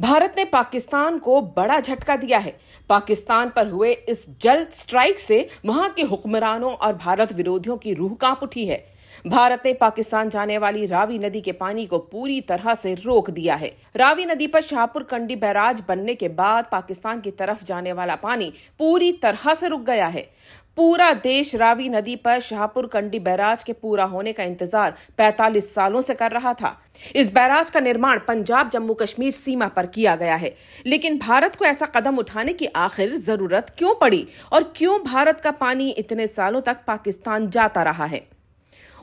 भारत ने पाकिस्तान को बड़ा झटका दिया है पाकिस्तान पर हुए इस जल स्ट्राइक से वहां के हुक्मरानों और भारत विरोधियों की रूह कांप उठी है भारत ने पाकिस्तान जाने वाली रावी नदी के पानी को पूरी तरह से रोक दिया है रावी नदी पर शाहपुर कंडी बैराज बनने के बाद पाकिस्तान की तरफ जाने वाला पानी पूरी तरह से रुक गया है पूरा देश रावी नदी पर शाहपुर कंडी बैराज के पूरा होने का इंतजार 45 सालों से कर रहा था इस बैराज का निर्माण पंजाब जम्मू कश्मीर सीमा पर किया गया है लेकिन भारत को ऐसा कदम उठाने की आखिर जरूरत क्यों पड़ी और क्यों भारत का पानी इतने सालों तक पाकिस्तान जाता रहा है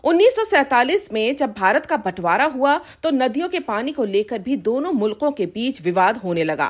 1947 में जब भारत का बंटवारा हुआ तो नदियों के पानी को लेकर भी दोनों मुल्कों के बीच विवाद होने लगा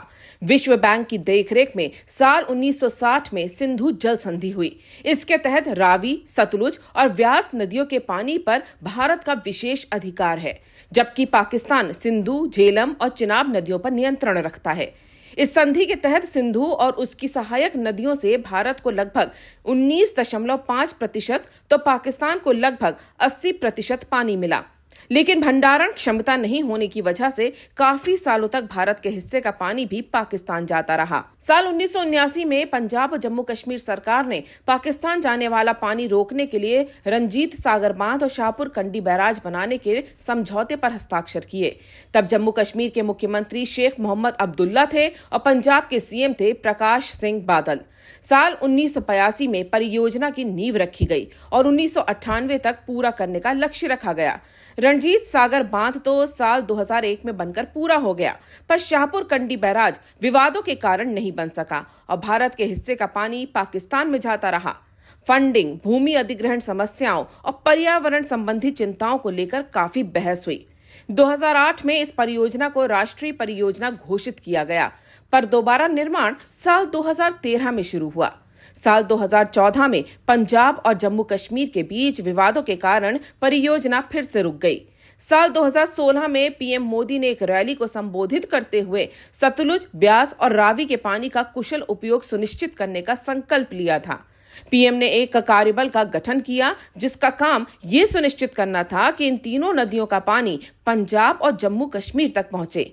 विश्व बैंक की देखरेख में साल 1960 में सिंधु जल संधि हुई इसके तहत रावी सतलुज और व्यास नदियों के पानी पर भारत का विशेष अधिकार है जबकि पाकिस्तान सिंधु झेलम और चिनाब नदियों पर नियंत्रण रखता है इस संधि के तहत सिंधु और उसकी सहायक नदियों से भारत को लगभग 19.5 प्रतिशत तो पाकिस्तान को लगभग 80 प्रतिशत पानी मिला लेकिन भंडारण क्षमता नहीं होने की वजह से काफी सालों तक भारत के हिस्से का पानी भी पाकिस्तान जाता रहा साल उन्नीस में पंजाब और जम्मू कश्मीर सरकार ने पाकिस्तान जाने वाला पानी रोकने के लिए रंजीत सागर बांध और शाहपुर कंडी बैराज बनाने के समझौते पर हस्ताक्षर किए तब जम्मू कश्मीर के मुख्यमंत्री शेख मोहम्मद अब्दुल्ला थे और पंजाब के सीएम थे प्रकाश सिंह बादल साल उन्नीस में परियोजना की नींव रखी गई और उन्नीस तक पूरा करने का लक्ष्य रखा गया रणजीत सागर बांध तो साल 2001 में बनकर पूरा हो गया पर शाहपुर कंडी बैराज विवादों के कारण नहीं बन सका और भारत के हिस्से का पानी पाकिस्तान में जाता रहा फंडिंग भूमि अधिग्रहण समस्याओं और पर्यावरण संबंधी चिंताओं को लेकर काफी बहस हुई 2008 में इस परियोजना को राष्ट्रीय परियोजना घोषित किया गया पर दोबारा निर्माण साल 2013 में शुरू हुआ साल 2014 में पंजाब और जम्मू कश्मीर के बीच विवादों के कारण परियोजना फिर से रुक गई साल 2016 में पीएम मोदी ने एक रैली को संबोधित करते हुए सतलुज ब्यास और रावी के पानी का कुशल उपयोग सुनिश्चित करने का संकल्प लिया था पीएम ने एक कार्यबल का गठन किया जिसका काम ये सुनिश्चित करना था कि इन तीनों नदियों का पानी पंजाब और जम्मू कश्मीर तक पहुंचे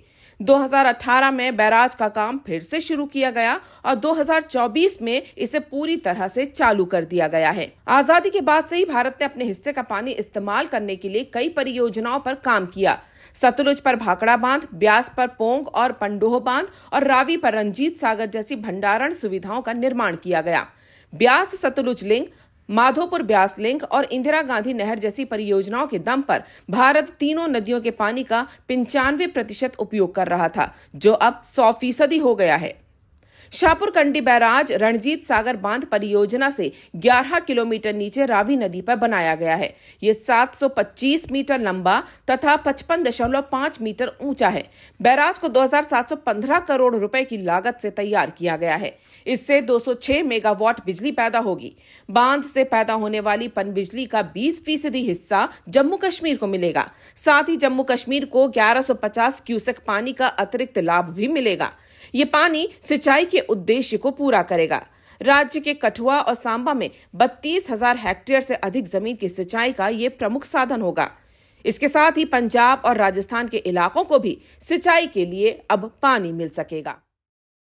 2018 में बैराज का काम फिर से शुरू किया गया और 2024 में इसे पूरी तरह से चालू कर दिया गया है आजादी के बाद से ही भारत ने अपने हिस्से का पानी इस्तेमाल करने के लिए कई परियोजनाओं पर काम किया सतलुज पर भाकड़ा बांध ब्यास पर पोंग और पंडोह बांध और रावी पर रंजीत सागर जैसी भंडारण सुविधाओं का निर्माण किया गया ब्यास सतलुज लिंक माधोपुर ब्यास लिंक और इंदिरा गांधी नहर जैसी परियोजनाओं के दम पर भारत तीनों नदियों के पानी का पंचानवे प्रतिशत उपयोग कर रहा था जो अब सौ फीसदी हो गया है शाहपुर कंडी बैराज रणजीत सागर बांध परियोजना से 11 किलोमीटर नीचे रावी नदी पर बनाया गया है ये 725 मीटर लंबा तथा 55.5 मीटर ऊंचा है बैराज को 2,715 करोड़ रुपए की लागत से तैयार किया गया है इससे 206 मेगावाट बिजली पैदा होगी बांध से पैदा होने वाली पनबिजली का 20 फीसदी हिस्सा जम्मू कश्मीर को मिलेगा साथ ही जम्मू कश्मीर को 1150 क्यूसेक पानी का अतिरिक्त लाभ भी मिलेगा ये पानी सिंचाई के उद्देश्य को पूरा करेगा राज्य के कठुआ और सांबा में बत्तीस हजार हेक्टेयर से अधिक जमीन की सिंचाई का ये प्रमुख साधन होगा इसके साथ ही पंजाब और राजस्थान के इलाकों को भी सिंचाई के लिए अब पानी मिल सकेगा